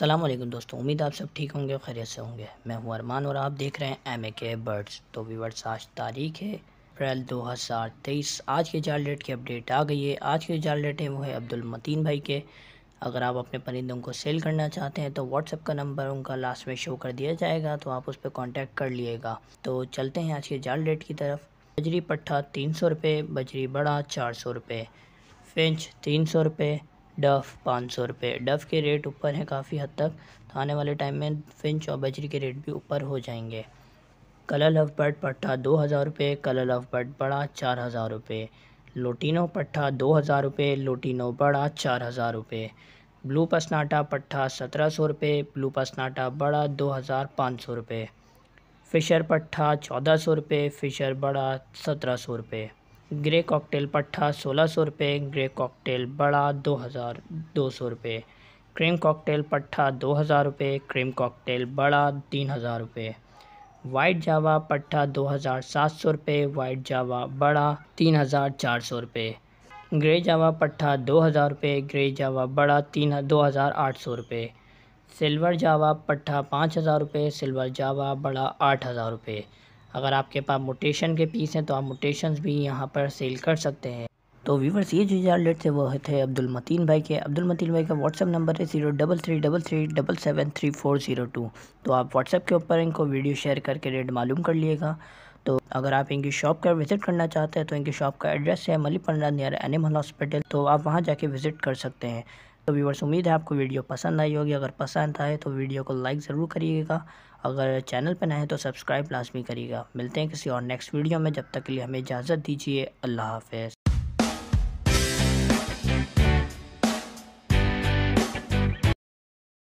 सलाम वालेकुम दोस्तों उम्मीद आप सब ठीक होंगे खैरियत से होंगे मैं हूं अरमान और आप देख रहे हैं एम ए के बर्ड्स तो वीवर्स आज तारीख है अप्रैल 2023 आज के जाल डेट की अपडेट आ गई है आज के जाल डेट है वो है अब्दुल मतीन भाई के अगर आप अपने परिंदों को सेल करना चाहते हैं तो व्हाट्सअप का नंबर उनका लास्ट में शो कर दिया जाएगा तो आप उस पर कॉन्टैक्ट कर लिएगा तो चलते हैं आज के जाल डेट की तरफ बजरी पट्ठा तीन सौ रुपये बजरी बड़ा चार सौ रुपये फेंच तीन सौ रुपये डफ़ पाँच सौ रुपये डफ़ के रेट ऊपर हैं काफ़ी हद तक तो आने वाले टाइम में फिंच और बजरी के रेट भी ऊपर हो जाएंगे कलर लव बर्ड पट्ठा दो हज़ार रुपये कलर लव बर्ड बड़ा चार हज़ार रुपये लोटिनो पट्ठा दो हज़ार रुपये लोटिनो बड़ा चार हज़ार रुपये ब्लू पसनाटा पट्ठा सत्रह सौ रुपये ब्लू पसनाटा बड़ा दो हज़ार पाँच सौ रुपये फ़िशर पट्ठा चौदह सौ रुपये फ़िशर बड़ा सत्रह सौ रुपये ग्रे कॉकटेल पट्ठा सोलह सौ रुपये ग्रे कॉकटेल बड़ा दो हज़ार दो सौ रुपये क्रीम कॉकटेल पट्ठा दो हज़ार रुपये क्रीम कॉकटेल बड़ा तीन हज़ार रुपये वाइट जावा पट्ठा दो हज़ार सात सौ रुपये वाइट जावा बड़ा तीन हज़ार चार सौ रुपये ग्रे जावा पट्ठा दो हज़ार रुपये ग्रे जावा बड़ा तीन दो हज़ार आठ सौ रुपये सिल्वर जावा पट्ठा पाँच हज़ार रुपये सिल्वर जावा बड़ा आठ हज़ार रुपये अगर आपके पास मोटेशन के पीस हैं तो आप मोटेशन भी यहाँ पर सेल कर सकते हैं तो व्यूवर्स ये जो लेट थे वो थे अब्दुल मतीन भाई के अब्दुल मतीन भाई का व्हाट्सअप नंबर है zero double three double three double seven three four zero two तो आप व्हाट्सअप के ऊपर इनको वीडियो शेयर करके रेट मालूम कर लिएगा तो अगर आप इनकी शॉप का विज़िट करना चाहते हैं तो इनकी शॉप का एड्रेस है Malik Panda near animal hospital तो आप वहाँ जाके विज़िट कर सकते हैं तो व्यूवर्स उम्मीद है आपको वीडियो पसंद आई होगी अगर पसंद आए तो वीडियो को लाइक ज़रूर करिएगा अगर चैनल पर नए तो सब्सक्राइब लाजमी करिएगा मिलते हैं किसी और नेक्स्ट वीडियो में जब तक के लिए हमें इजाज़त दीजिए अल्लाह हाफ